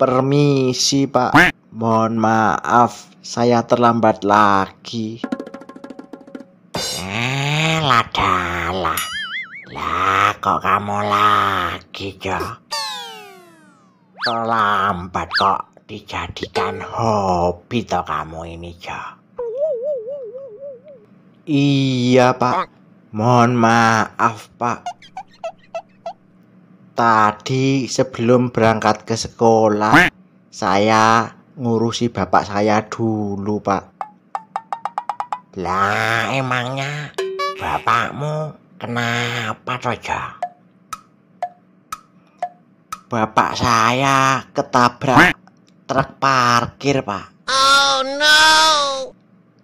Permisi, Pak. Mohon maaf, saya terlambat lagi. Eh, ladalah. Lah, kok kamu lagi, Jo? Terlambat kok dijadikan hobi toh kamu ini, Jo? Iya, Pak. Mohon maaf, Pak. Tadi sebelum berangkat ke sekolah, saya ngurusi bapak saya dulu, Pak. Lah, emangnya bapakmu kenapa, saja? Bapak saya ketabrak truk parkir, Pak. Oh no.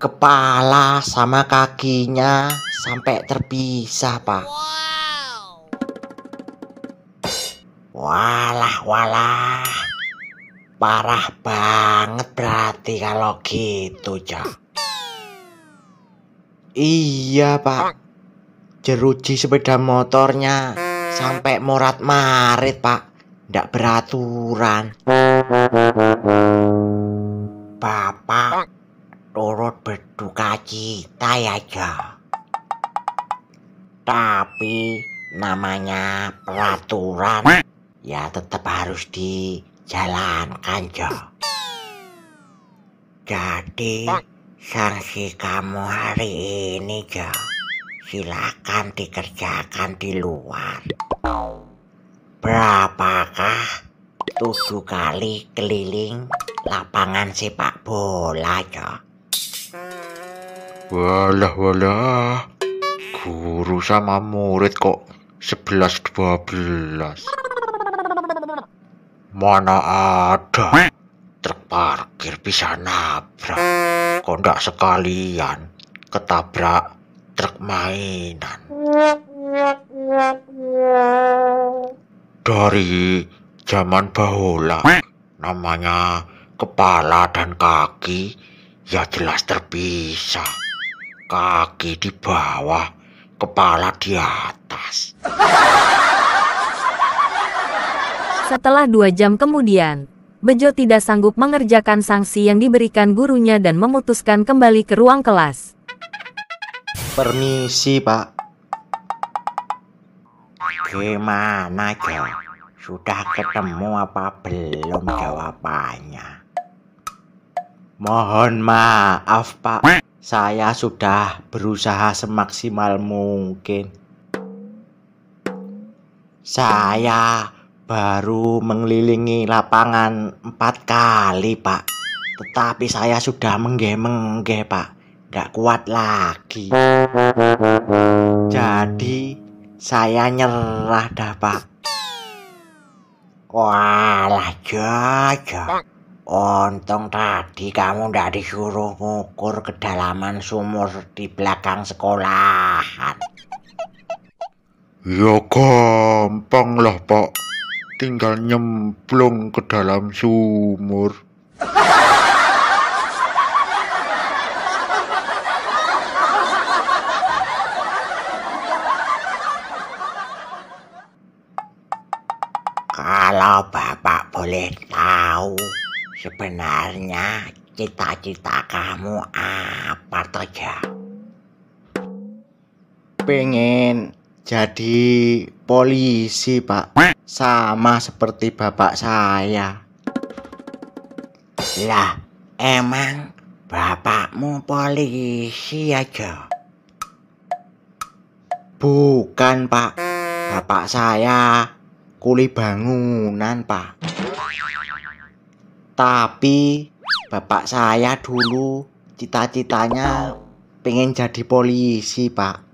Kepala sama kakinya sampai terpisah, Pak. Wow. Walah walah. Parah banget berarti kalau gitu, Cak. Iya, Pak. Jeruji sepeda motornya sampai morat marit, Pak. Ndak beraturan. Bapak turut berduka cita ya, Cak. Tapi namanya peraturan ya tetap harus dijalankan Jo. Jadi sanksi kamu hari ini Jo, silakan dikerjakan di luar. Berapakah tujuh kali keliling lapangan sepak bola Jo? Walah walah, guru sama murid kok sebelas dua belas. Mana ada truk parkir bisa nabrak. Kok sekalian ketabrak truk mainan. Dari zaman bahula namanya kepala dan kaki ya jelas terpisah. Kaki di bawah, kepala di atas. Setelah dua jam kemudian, Bejo tidak sanggup mengerjakan sanksi yang diberikan gurunya dan memutuskan kembali ke ruang kelas. Permisi, Pak. Gimana, Jo? Sudah ketemu apa belum jawabannya? Mohon maaf, Pak. Saya sudah berusaha semaksimal mungkin. Saya baru mengelilingi lapangan empat kali pak tetapi saya sudah menggemengge pak gak kuat lagi jadi saya nyerah dah pak walah jaja untung tadi kamu gak disuruh ngukur kedalaman sumur di belakang sekolahan ya gampang lah pak tinggal nyemplung ke dalam sumur. Kalau Bapak boleh tahu, sebenarnya cita-cita kamu apa saja? Pengen jadi polisi, Pak. Sama seperti bapak saya. Lah, emang bapakmu polisi aja? Bukan, Pak. Bapak saya kuli bangunan, Pak. Tapi bapak saya dulu cita-citanya pengen jadi polisi, Pak.